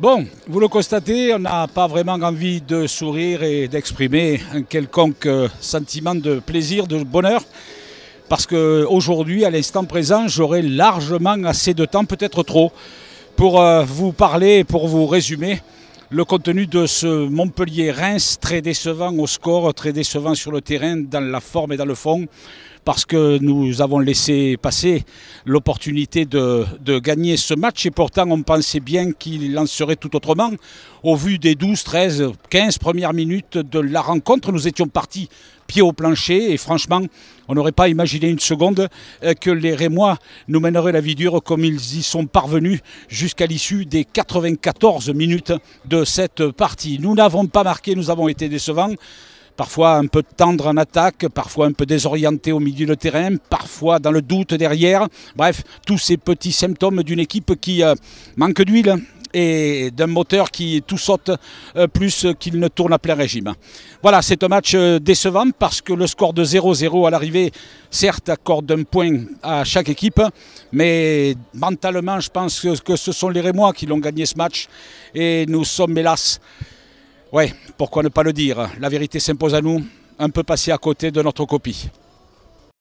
Bon, vous le constatez, on n'a pas vraiment envie de sourire et d'exprimer un quelconque euh, sentiment de plaisir, de bonheur, parce qu'aujourd'hui, à l'instant présent, j'aurai largement assez de temps, peut-être trop, pour euh, vous parler, pour vous résumer le contenu de ce Montpellier-Reims, très décevant au score, très décevant sur le terrain, dans la forme et dans le fond parce que nous avons laissé passer l'opportunité de, gagner ce match et pourtant on pensait bien qu'il lancerait tout autrement. Au vu des 12, 13, 15 premières minutes de la rencontre, nous étions partis pied au plancher et franchement, on n'aurait pas imaginé une seconde euh, que les Rémois nous mèneraient la vie dure comme ils y sont parvenus jusqu'à l'issue des 94 minutes de cette partie. Nous n'avons pas marqué, nous avons été décevants parfois un peu tendre en attaque, parfois un peu désorienté au milieu de terrain, parfois dans le doute derrière. Bref, tous ces petits symptômes d'une équipe qui euh, manque d'huile et d'un moteur qui tout saute euh, plus qu'il ne tourne à plein régime. Voilà, c'est un match euh, décevant parce que le score de 0-0 à l'arrivée, certes, accorde un point à chaque équipe, mais mentalement, je pense que ce sont les Rémois qui l'ont gagné ce match et nous sommes hélas oui, pourquoi ne pas le dire La vérité s'impose à nous, un peu passée à côté de notre copie.